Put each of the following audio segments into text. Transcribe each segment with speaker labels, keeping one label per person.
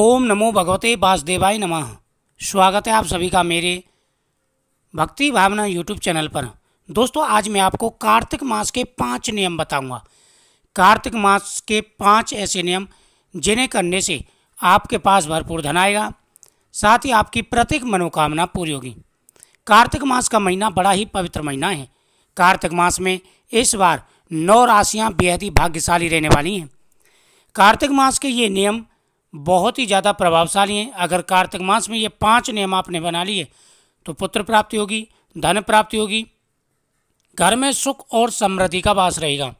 Speaker 1: ओम नमो भगवते वासुदेवाय नमः स्वागत है आप सभी का मेरे भक्ति भावना यूट्यूब चैनल पर दोस्तों आज मैं आपको कार्तिक मास के पांच नियम बताऊंगा कार्तिक मास के पांच ऐसे नियम जिन्हें करने से आपके पास भरपूर धन आएगा साथ ही आपकी प्रत्येक मनोकामना पूरी होगी कार्तिक मास का महीना बड़ा ही पवित्र महीना है कार्तिक मास में इस बार नौ राशियाँ बेहद ही भाग्यशाली रहने वाली हैं कार्तिक मास के ये नियम बहुत ही ज़्यादा प्रभावशाली हैं अगर कार्तिक मास में ये पांच नियम आपने बना लिए तो पुत्र प्राप्ति होगी धन प्राप्ति होगी घर में सुख और समृद्धि का वास रहेगा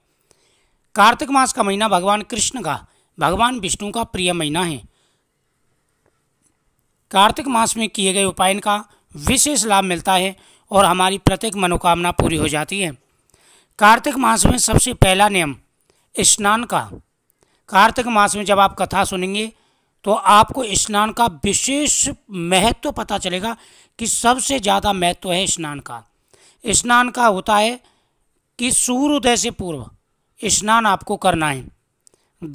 Speaker 1: कार्तिक मास का महीना भगवान कृष्ण का भगवान विष्णु का प्रिय महीना है कार्तिक मास में किए गए उपायन का विशेष लाभ मिलता है और हमारी प्रत्येक मनोकामना पूरी हो जाती है कार्तिक मास में सबसे पहला नियम स्नान का कार्तिक मास में जब आप कथा सुनेंगे तो आपको स्नान का विशेष महत्व तो पता चलेगा कि सबसे ज़्यादा महत्व तो है स्नान का स्नान का होता है कि सूर्योदय से पूर्व स्नान आपको करना है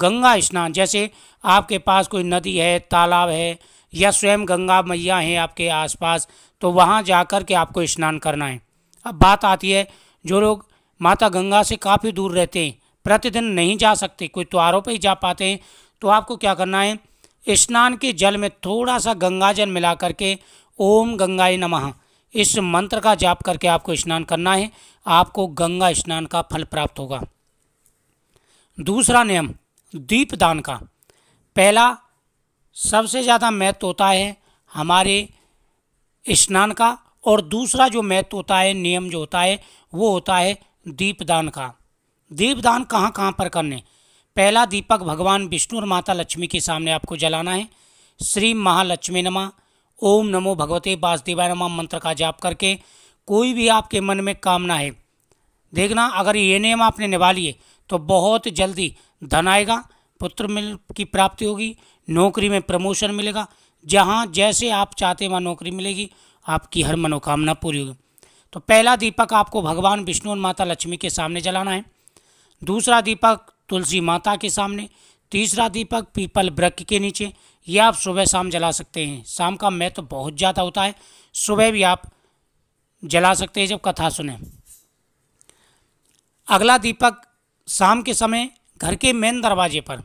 Speaker 1: गंगा स्नान जैसे आपके पास कोई नदी है तालाब है या स्वयं गंगा मैया हैं आपके आसपास तो वहाँ जा कर के आपको स्नान करना है अब बात आती है जो लोग माता गंगा से काफ़ी दूर रहते हैं प्रतिदिन नहीं जा सकते कोई त्योहारों पर ही जा पाते हैं तो आपको क्या करना है स्नान के जल में थोड़ा सा गंगा जल मिला करके ओम गंगाई नमः इस मंत्र का जाप करके आपको स्नान करना है आपको गंगा स्नान का फल प्राप्त होगा दूसरा नियम दीप दान का पहला सबसे ज़्यादा महत्व होता है हमारे स्नान का और दूसरा जो महत्व होता है नियम जो होता है वो होता है दीपदान का दीपदान कहाँ कहाँ पर करने पहला दीपक भगवान विष्णु और माता लक्ष्मी के सामने आपको जलाना है श्री महालक्ष्मी नमा ओम नमो भगवते वासुदेवाय नमा मंत्र का जाप करके कोई भी आपके मन में कामना है देखना अगर ये नियम आपने निभा लिए तो बहुत जल्दी धन आएगा पुत्र मिल की प्राप्ति होगी नौकरी में प्रमोशन मिलेगा जहाँ जैसे आप चाहते वहाँ नौकरी मिलेगी आपकी हर मनोकामना पूरी होगी तो पहला दीपक आपको भगवान विष्णु और माता लक्ष्मी के सामने जलाना है दूसरा दीपक तुलसी माता के सामने तीसरा दीपक पीपल ब्रक के नीचे ये आप सुबह शाम जला सकते हैं शाम का महत्व तो बहुत ज़्यादा होता है सुबह भी आप जला सकते हैं जब कथा सुने अगला दीपक शाम के समय घर के मेन दरवाजे पर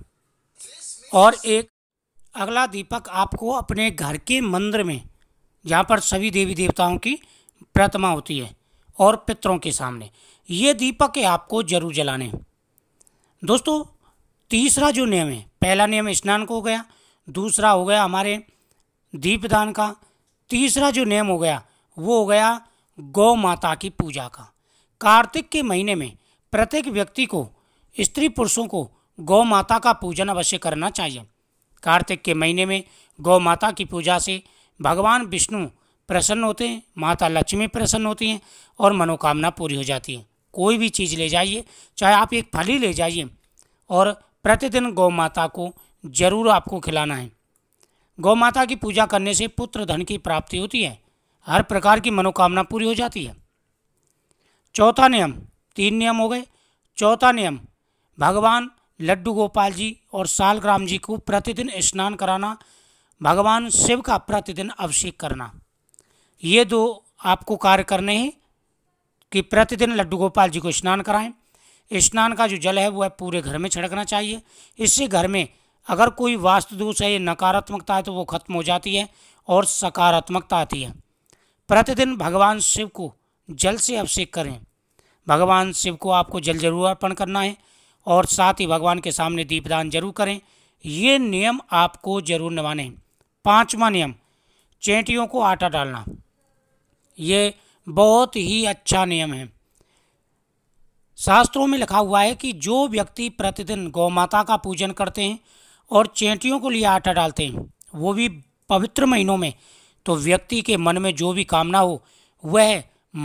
Speaker 1: और एक अगला दीपक आपको अपने घर के मंदिर में जहाँ पर सभी देवी देवताओं की प्रतिमा होती है और पितरों के सामने ये दीपक है आपको जरूर जलाने दोस्तों तीसरा जो नियम है पहला नियम स्नान को हो गया दूसरा हो गया हमारे दीपदान का तीसरा जो नियम हो गया वो हो गया गौ माता की पूजा का कार्तिक के महीने में प्रत्येक व्यक्ति को स्त्री पुरुषों को गौ माता का पूजन अवश्य करना चाहिए कार्तिक के महीने में गौ माता की पूजा से भगवान विष्णु प्रसन्न होते हैं माता लक्ष्मी प्रसन्न होती हैं और मनोकामना पूरी हो जाती है कोई भी चीज़ ले जाइए चाहे आप एक फली ले जाइए और प्रतिदिन गौ माता को जरूर आपको खिलाना है गौ माता की पूजा करने से पुत्र धन की प्राप्ति होती है हर प्रकार की मनोकामना पूरी हो जाती है चौथा नियम तीन नियम हो गए चौथा नियम भगवान लड्डू गोपाल जी और सालग्राम जी को प्रतिदिन स्नान कराना भगवान शिव का प्रतिदिन अभिषेक करना ये दो आपको कार्य करने हैं कि प्रतिदिन लड्डू गोपाल जी को स्नान कराएं स्नान का जो जल है वह पूरे घर में छिड़कना चाहिए इससे घर में अगर कोई वास्तु दोष है नकारात्मकता है तो वो खत्म हो जाती है और सकारात्मकता आती है प्रतिदिन भगवान शिव को जल से अभिषेक करें भगवान शिव को आपको जल जरूर अर्पण करना है और साथ ही भगवान के सामने दीपदान जरूर करें ये नियम आपको जरूर निभाने पाँचवा नियम चेंटियों को आटा डालना ये बहुत ही अच्छा नियम है शास्त्रों में लिखा हुआ है कि जो व्यक्ति प्रतिदिन गौ माता का पूजन करते हैं और चेंटियों को लिए आटा डालते हैं वो भी पवित्र महीनों में तो व्यक्ति के मन में जो भी कामना हो वह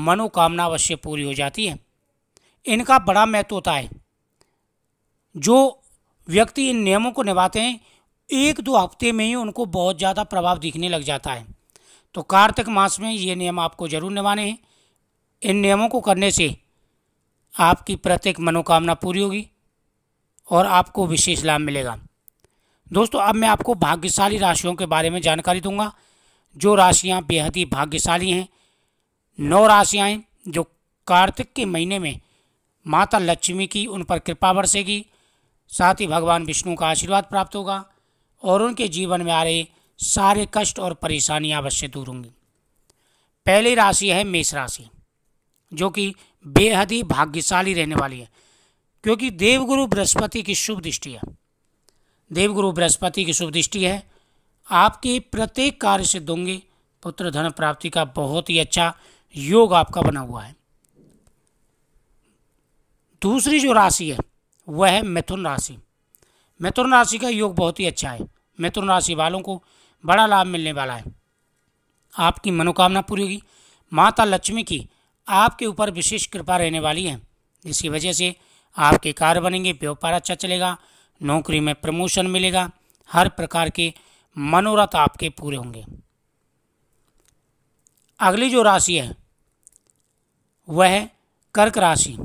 Speaker 1: मनोकामना अवश्य पूरी हो जाती है इनका बड़ा महत्व होता है जो व्यक्ति इन नियमों को निभाते हैं एक दो हफ्ते में ही उनको बहुत ज़्यादा प्रभाव दिखने लग जाता है तो कार्तिक मास में ये नियम आपको जरूर निभाने हैं इन नियमों को करने से आपकी प्रत्येक मनोकामना पूरी होगी और आपको विशेष लाभ मिलेगा दोस्तों अब मैं आपको भाग्यशाली राशियों के बारे में जानकारी दूंगा जो राशियां बेहद ही भाग्यशाली हैं नौ राशियाँ हैं जो कार्तिक के महीने में माता लक्ष्मी की उन पर कृपा बरसेगी साथ ही भगवान विष्णु का आशीर्वाद प्राप्त होगा और उनके जीवन में आ रहे सारे कष्ट और परेशानियां अवश्य दूर होंगी पहली राशि है मेष राशि जो कि बेहद ही भाग्यशाली रहने वाली है क्योंकि देवगुरु बृहस्पति की शुभ दृष्टि है देवगुरु बृहस्पति की शुभ दृष्टि है आपके प्रत्येक कार्य से दोंगे पुत्र धन प्राप्ति का बहुत ही अच्छा योग आपका बना हुआ है दूसरी जो राशि है वह है मिथुन राशि मिथुन राशि का योग बहुत ही अच्छा है मिथुन राशि वालों को बड़ा लाभ मिलने वाला है आपकी मनोकामना पूरी होगी माता लक्ष्मी की आपके ऊपर विशेष कृपा रहने वाली है जिसकी वजह से आपके कार्य बनेंगे व्यापार अच्छा चलेगा नौकरी में प्रमोशन मिलेगा हर प्रकार के मनोरथ आपके पूरे होंगे अगली जो राशि है वह है कर्क राशि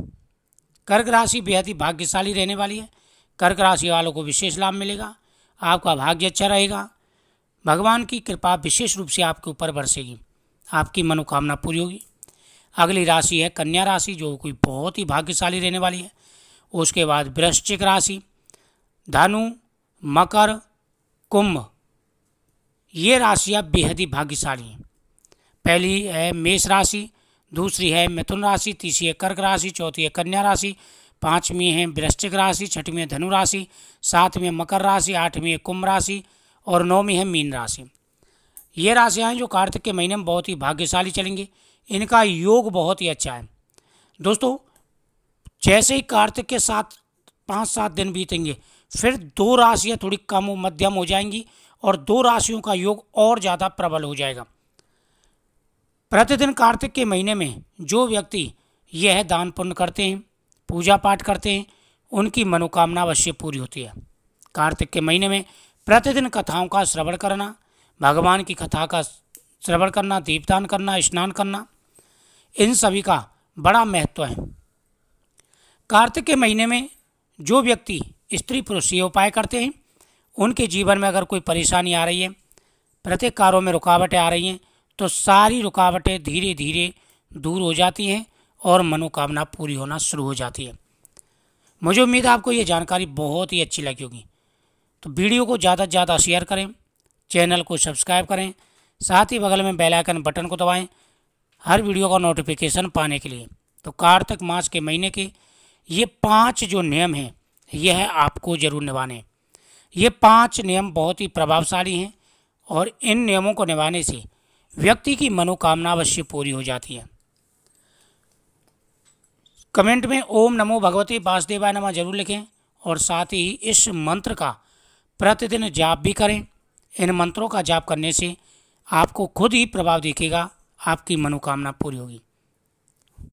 Speaker 1: कर्क राशि बेहद ही भाग्यशाली रहने वाली है कर्क राशि वालों को विशेष लाभ मिलेगा आपका भाग्य अच्छा रहेगा भगवान की कृपा विशेष रूप से आपके ऊपर बरसेगी आपकी मनोकामना पूरी होगी अगली राशि है कन्या राशि जो कोई बहुत ही भाग्यशाली रहने वाली है उसके बाद वृश्चिक राशि धनु मकर कुंभ ये राशियाँ बेहद ही भाग्यशाली हैं पहली है मेष राशि दूसरी है मिथुन राशि तीसरी है कर्क राशि चौथी है कन्या राशि पाँचवीं है वृश्चिक राशि छठवीं है धनु राशि सातवीं मकर राशि आठवीं है कुंभ राशि और नौवीं है मीन राशि ये राशियाँ जो कार्तिक के महीने में बहुत ही भाग्यशाली चलेंगी इनका योग बहुत ही अच्छा है दोस्तों जैसे ही कार्तिक के साथ पाँच सात दिन बीतेंगे फिर दो राशियाँ थोड़ी कम मध्यम हो जाएंगी और दो राशियों का योग और ज़्यादा प्रबल हो जाएगा प्रतिदिन कार्तिक के महीने में जो व्यक्ति यह दान पुण्य करते हैं पूजा पाठ करते हैं उनकी मनोकामना अवश्य पूरी होती है कार्तिक के महीने में प्रतिदिन कथाओं का श्रवण करना भगवान की कथा का श्रवण करना दीपदान करना स्नान करना इन सभी का बड़ा महत्व है कार्तिक के महीने में जो व्यक्ति स्त्री पुरुष ये उपाय करते हैं उनके जीवन में अगर कोई परेशानी आ रही है प्रत्येक कार्यों में रुकावटें आ रही हैं तो सारी रुकावटें धीरे धीरे दूर हो जाती हैं और मनोकामना पूरी होना शुरू हो जाती है मुझे उम्मीद है आपको ये जानकारी बहुत ही अच्छी लगी होगी तो वीडियो को ज़्यादा से ज़्यादा शेयर करें चैनल को सब्सक्राइब करें साथ ही बगल में बेल आइकन बटन को दबाएं हर वीडियो का नोटिफिकेशन पाने के लिए तो कार्तिक मास के महीने के ये पांच जो नियम हैं यह है आपको जरूर निभाने ये पांच नियम बहुत ही प्रभावशाली हैं और इन नियमों को निभाने से व्यक्ति की मनोकामना अवश्य पूरी हो जाती है कमेंट में ओम नमो भगवते वासुदेवाय नमः जरूर लिखें और साथ ही इस मंत्र का प्रतिदिन जाप भी करें इन मंत्रों का जाप करने से आपको खुद ही प्रभाव दिखेगा आपकी मनोकामना पूरी होगी